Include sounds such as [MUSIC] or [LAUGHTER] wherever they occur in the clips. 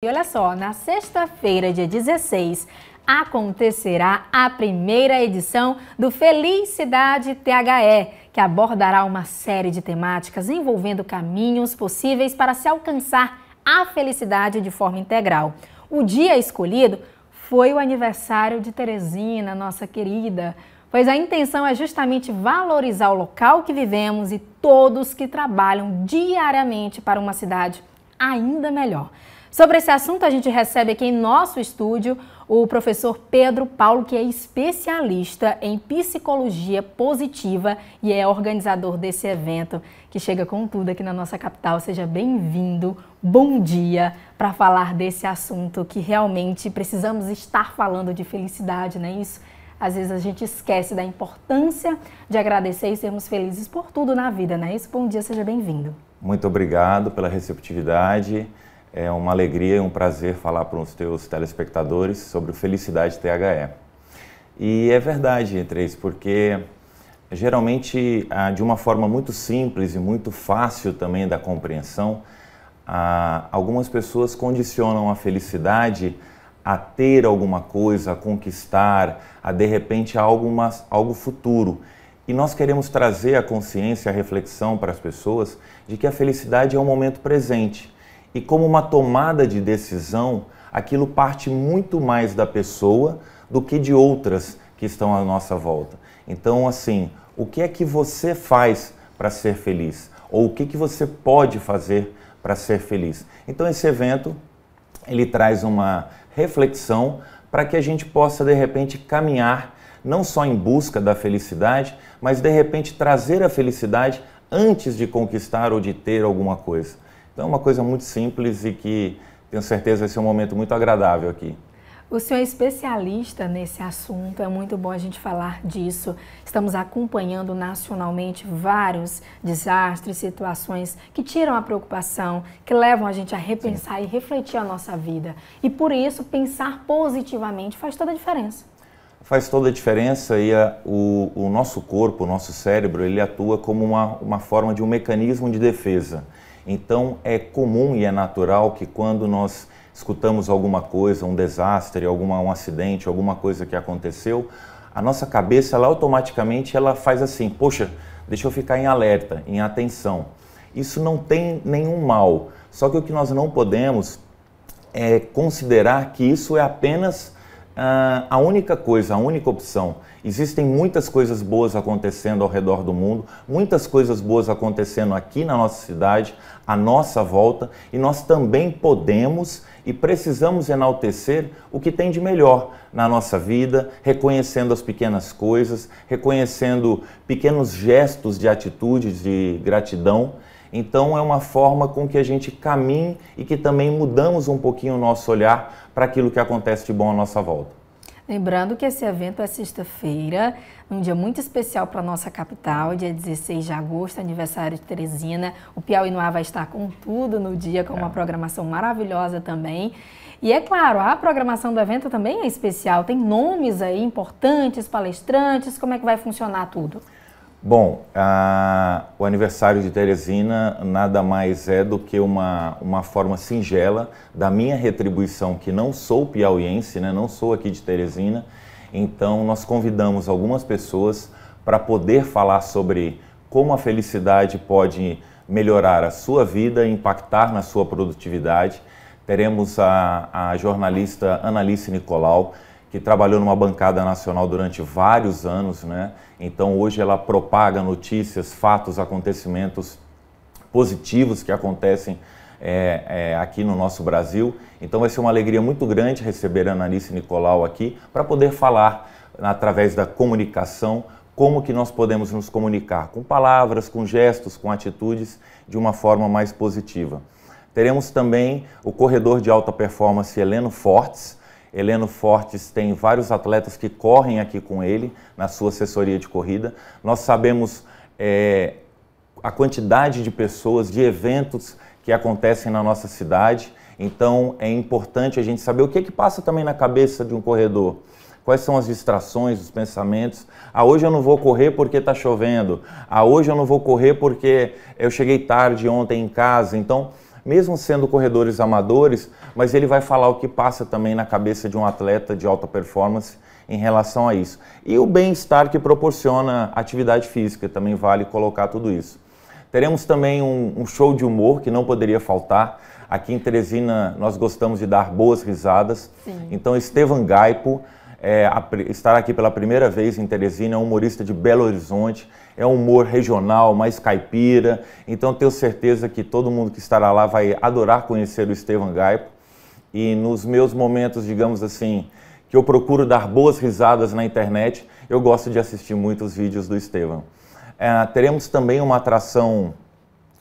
E olha só, na sexta-feira, dia 16, acontecerá a primeira edição do Felicidade THE, que abordará uma série de temáticas envolvendo caminhos possíveis para se alcançar a felicidade de forma integral. O dia escolhido foi o aniversário de Teresina, nossa querida, pois a intenção é justamente valorizar o local que vivemos e todos que trabalham diariamente para uma cidade ainda melhor. Sobre esse assunto, a gente recebe aqui em nosso estúdio o professor Pedro Paulo, que é especialista em psicologia positiva e é organizador desse evento que chega com tudo aqui na nossa capital. Seja bem-vindo, bom dia, para falar desse assunto que realmente precisamos estar falando de felicidade, não é isso? Às vezes a gente esquece da importância de agradecer e sermos felizes por tudo na vida, não é isso? Bom dia, seja bem-vindo. Muito obrigado pela receptividade. É uma alegria e um prazer falar para os teus telespectadores sobre o Felicidade THE. E é verdade, Três, porque geralmente, ah, de uma forma muito simples e muito fácil também da compreensão, ah, algumas pessoas condicionam a felicidade a ter alguma coisa, a conquistar, a de repente algo futuro. E nós queremos trazer a consciência, a reflexão para as pessoas de que a felicidade é um momento presente e como uma tomada de decisão, aquilo parte muito mais da pessoa do que de outras que estão à nossa volta. Então, assim, o que é que você faz para ser feliz? Ou o que, que você pode fazer para ser feliz? Então, esse evento, ele traz uma reflexão para que a gente possa, de repente, caminhar não só em busca da felicidade, mas, de repente, trazer a felicidade antes de conquistar ou de ter alguma coisa. Então é uma coisa muito simples e que tenho certeza vai ser um momento muito agradável aqui. O senhor é especialista nesse assunto, é muito bom a gente falar disso. Estamos acompanhando nacionalmente vários desastres, situações que tiram a preocupação, que levam a gente a repensar Sim. e refletir a nossa vida. E por isso, pensar positivamente faz toda a diferença. Faz toda a diferença e a, o, o, nosso corpo, o nosso cérebro, ele atua como uma, uma forma de um mecanismo de defesa. Então é comum e é natural que quando nós escutamos alguma coisa, um desastre, alguma, um acidente, alguma coisa que aconteceu, a nossa cabeça ela automaticamente ela faz assim, poxa, deixa eu ficar em alerta, em atenção. Isso não tem nenhum mal. Só que o que nós não podemos é considerar que isso é apenas uh, a única coisa, a única opção. Existem muitas coisas boas acontecendo ao redor do mundo, muitas coisas boas acontecendo aqui na nossa cidade, à nossa volta, e nós também podemos e precisamos enaltecer o que tem de melhor na nossa vida, reconhecendo as pequenas coisas, reconhecendo pequenos gestos de atitude, de gratidão então é uma forma com que a gente caminhe e que também mudamos um pouquinho o nosso olhar para aquilo que acontece de bom à nossa volta. Lembrando que esse evento é sexta-feira, um dia muito especial para a nossa capital, dia 16 de agosto, aniversário de Teresina. O Piauí no Ar vai estar com tudo no dia, com uma é. programação maravilhosa também. E é claro, a programação do evento também é especial, tem nomes aí importantes, palestrantes, como é que vai funcionar tudo? Bom, a, o aniversário de Teresina nada mais é do que uma, uma forma singela da minha retribuição, que não sou piauiense, né, não sou aqui de Teresina, então nós convidamos algumas pessoas para poder falar sobre como a felicidade pode melhorar a sua vida, impactar na sua produtividade. Teremos a, a jornalista Analice Nicolau, que trabalhou numa bancada nacional durante vários anos, né? Então hoje ela propaga notícias, fatos, acontecimentos positivos que acontecem é, é, aqui no nosso Brasil. Então vai ser uma alegria muito grande receber a Ananice Nicolau aqui para poder falar através da comunicação como que nós podemos nos comunicar com palavras, com gestos, com atitudes de uma forma mais positiva. Teremos também o corredor de alta performance Heleno Fortes, Heleno Fortes tem vários atletas que correm aqui com ele na sua assessoria de corrida. Nós sabemos é, a quantidade de pessoas, de eventos que acontecem na nossa cidade. Então é importante a gente saber o que, é que passa também na cabeça de um corredor. Quais são as distrações, os pensamentos? Ah, hoje eu não vou correr porque está chovendo. Ah, hoje eu não vou correr porque eu cheguei tarde ontem em casa. Então, mesmo sendo corredores amadores, mas ele vai falar o que passa também na cabeça de um atleta de alta performance em relação a isso. E o bem-estar que proporciona atividade física, também vale colocar tudo isso. Teremos também um, um, show de humor que não poderia faltar. Aqui em Teresina nós gostamos de dar boas risadas. Sim. Então Estevan Gaipo é, estar aqui pela primeira vez em Teresina, é um humorista de Belo Horizonte, é um humor regional, mais caipira, então tenho certeza que todo mundo que estará lá vai adorar conhecer o Estevam Gaipo. E nos meus momentos, digamos assim, que eu procuro dar boas risadas na internet, eu gosto de assistir muitos vídeos do Estevam. É, teremos também uma atração,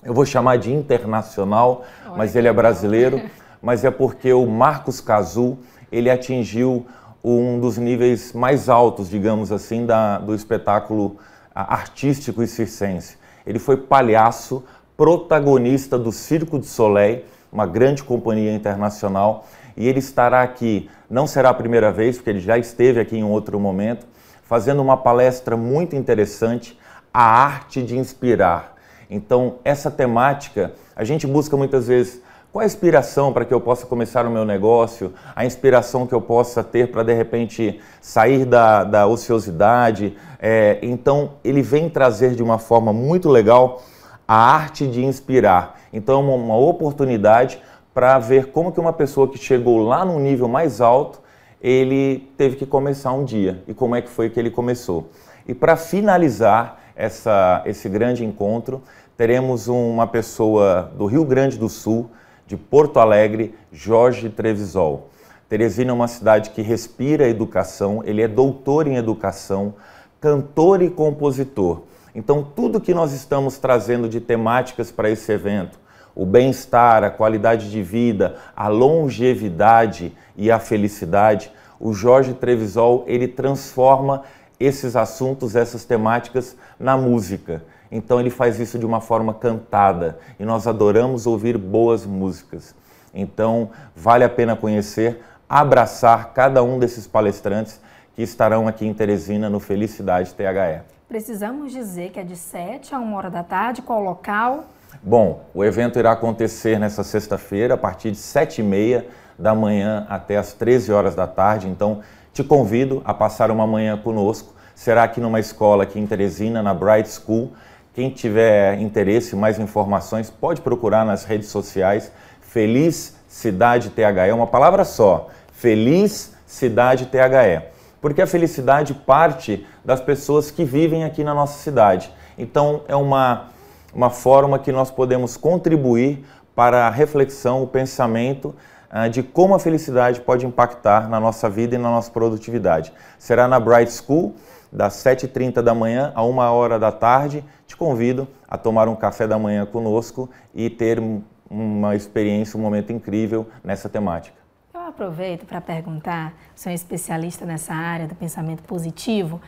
eu vou chamar de internacional, mas ele é brasileiro, [LAUGHS] mas é porque o Marcos Cazu, ele atingiu um dos níveis mais altos, digamos assim, da, do espetáculo ah, artístico e circense. Ele foi palhaço, protagonista do Circo de Soleil, uma grande companhia internacional, e ele estará aqui, não será a primeira vez, porque ele já esteve aqui em outro momento, fazendo uma palestra muito interessante, A Arte de Inspirar. Então, essa temática, a gente busca muitas vezes qual a inspiração para que eu possa começar o meu negócio? A inspiração que eu possa ter para de repente sair da, da ociosidade? É, então, ele vem trazer de uma forma muito legal a arte de inspirar. Então, é uma oportunidade para ver como que uma pessoa que chegou lá num nível mais alto, ele teve que começar um dia e como é que foi que ele começou. E para finalizar essa, esse grande encontro, teremos uma pessoa do Rio Grande do Sul, de Porto Alegre, Jorge Trevisol. Teresina é uma cidade que respira educação, ele é doutor em educação, cantor e compositor. Então, tudo que nós estamos trazendo de temáticas para esse evento, o bem-estar, a qualidade de vida, a longevidade e a felicidade, o Jorge Trevisol ele transforma esses assuntos, essas temáticas na música. Então ele faz isso de uma forma cantada e nós adoramos ouvir boas músicas. Então vale a pena conhecer, abraçar cada um desses palestrantes que estarão aqui em Teresina no Felicidade THE. Precisamos dizer que é de 7 a 1 hora da tarde, qual local? Bom, o evento irá acontecer nessa sexta-feira, a partir de 7 e meia da manhã até as 13 horas da tarde. Então, te convido a passar uma manhã conosco. Será aqui numa escola aqui em Teresina, na Bright School. Quem tiver interesse, mais informações, pode procurar nas redes sociais Feliz Cidade THE, é uma palavra só, Feliz Cidade THE. Porque a felicidade parte das pessoas que vivem aqui na nossa cidade. Então é uma, uma forma que nós podemos contribuir para a reflexão, o pensamento ah, de como a felicidade pode impactar na nossa vida e na nossa produtividade. Será na Bright School das 7h30 da manhã a 1 hora da tarde. Te convido a tomar um café da manhã conosco e ter uma experiência, um momento incrível nessa temática. Eu aproveito para perguntar, sou especialista nessa área do pensamento positivo,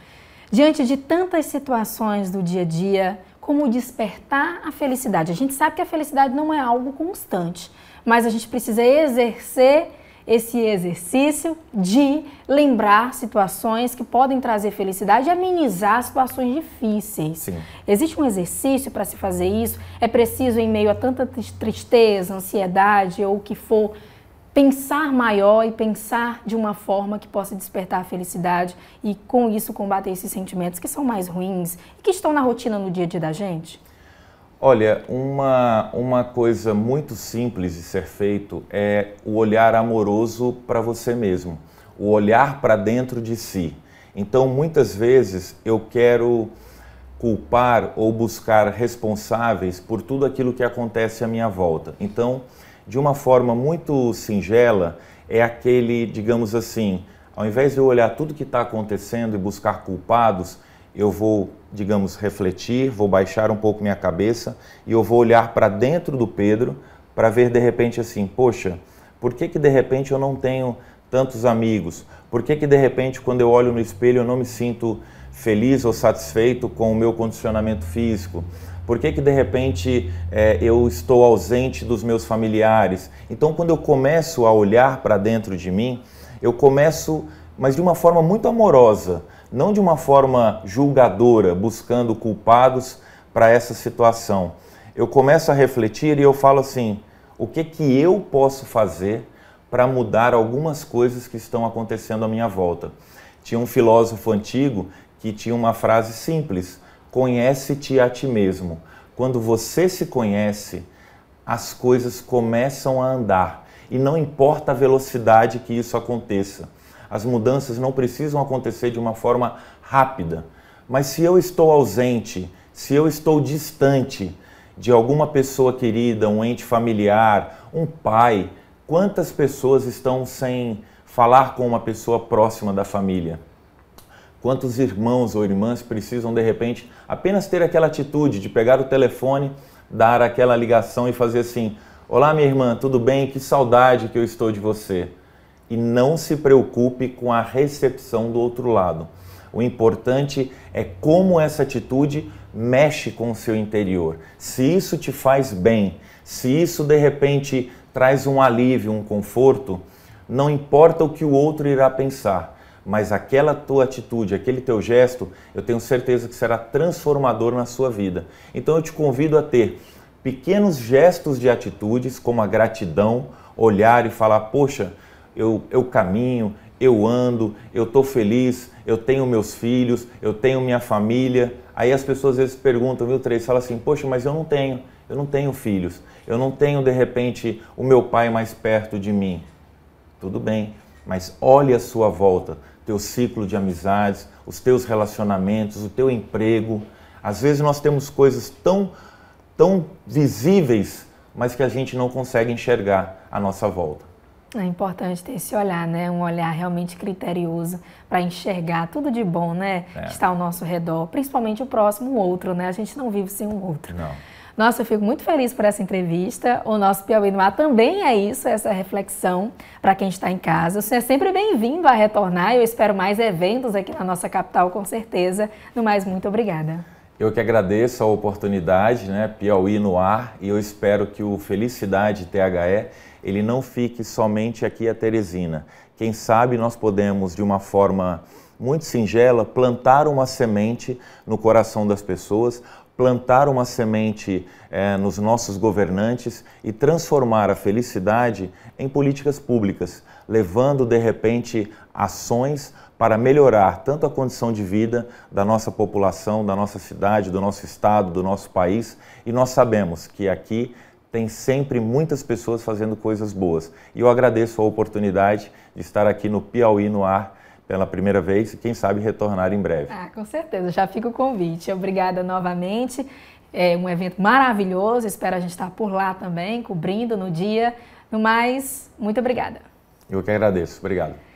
diante de tantas situações do dia a dia, como despertar a felicidade? A gente sabe que a felicidade não é algo constante, mas a gente precisa exercer esse exercício de lembrar situações que podem trazer felicidade e amenizar situações difíceis. Sim. Existe um exercício para se fazer isso? É preciso, em meio a tanta tristeza, ansiedade ou o que for, pensar maior e pensar de uma forma que possa despertar a felicidade e, com isso, combater esses sentimentos que são mais ruins e que estão na rotina no dia a dia da gente? Olha, uma, uma coisa muito simples de ser feito é o olhar amoroso para você mesmo, o olhar para dentro de si. Então, muitas vezes eu quero culpar ou buscar responsáveis por tudo aquilo que acontece à minha volta. Então, de uma forma muito singela, é aquele, digamos assim, ao invés de eu olhar tudo que está acontecendo e buscar culpados, eu vou, digamos, refletir, vou baixar um pouco minha cabeça e eu vou olhar para dentro do Pedro para ver de repente assim, poxa, por que que de repente eu não tenho tantos amigos? Por que que de repente quando eu olho no espelho eu não me sinto feliz ou satisfeito com o meu condicionamento físico? Por que, que de repente é, eu estou ausente dos meus familiares? Então, quando eu começo a olhar para dentro de mim, eu começo, mas de uma forma muito amorosa, não de uma forma julgadora, buscando culpados para essa situação. Eu começo a refletir e eu falo assim: o que que eu posso fazer para mudar algumas coisas que estão acontecendo à minha volta? Tinha um filósofo antigo que tinha uma frase simples: conhece-te a ti mesmo. Quando você se conhece, as coisas começam a andar e não importa a velocidade que isso aconteça. As mudanças não precisam acontecer de uma forma rápida. Mas se eu estou ausente, se eu estou distante de alguma pessoa querida, um ente familiar, um pai, quantas pessoas estão sem falar com uma pessoa próxima da família? Quantos irmãos ou irmãs precisam de repente apenas ter aquela atitude de pegar o telefone, dar aquela ligação e fazer assim: Olá, minha irmã, tudo bem? Que saudade que eu estou de você e não se preocupe com a recepção do outro lado. O importante é como essa atitude mexe com o seu interior. Se isso te faz bem, se isso de repente traz um alívio, um conforto, não importa o que o outro irá pensar, mas aquela tua atitude, aquele teu gesto, eu tenho certeza que será transformador na sua vida. Então eu te convido a ter pequenos gestos de atitudes, como a gratidão, olhar e falar: poxa eu, eu caminho, eu ando, eu estou feliz, eu tenho meus filhos, eu tenho minha família. Aí as pessoas às vezes perguntam, viu, Três? Fala assim, poxa, mas eu não tenho, eu não tenho filhos, eu não tenho de repente o meu pai mais perto de mim. Tudo bem, mas olhe a sua volta, teu ciclo de amizades, os teus relacionamentos, o teu emprego. Às vezes nós temos coisas tão, tão visíveis, mas que a gente não consegue enxergar à nossa volta. É importante ter esse olhar, né? Um olhar realmente criterioso para enxergar tudo de bom, né? É. Que está ao nosso redor, principalmente o próximo, o outro, né? A gente não vive sem um outro. Não. Nossa, eu fico muito feliz por essa entrevista. O nosso Piauí no Ar também é isso, essa reflexão para quem está em casa. Você é sempre bem-vindo a retornar. Eu espero mais eventos aqui na nossa capital, com certeza. No mais, muito obrigada. Eu que agradeço a oportunidade, né? Piauí no Ar, e eu espero que o Felicidade THE ele não fique somente aqui a Teresina. Quem sabe nós podemos, de uma forma muito singela, plantar uma semente no coração das pessoas, plantar uma semente é, nos nossos governantes e transformar a felicidade em políticas públicas, levando de repente ações para melhorar tanto a condição de vida da nossa população, da nossa cidade, do nosso estado, do nosso país. E nós sabemos que aqui tem sempre muitas pessoas fazendo coisas boas. E eu agradeço a oportunidade de estar aqui no Piauí no Ar pela primeira vez e quem sabe retornar em breve. Ah, com certeza, já fica o convite. Obrigada novamente. É um evento maravilhoso, espero a gente estar por lá também, cobrindo no dia. No mais, muito obrigada. Eu que agradeço. Obrigado.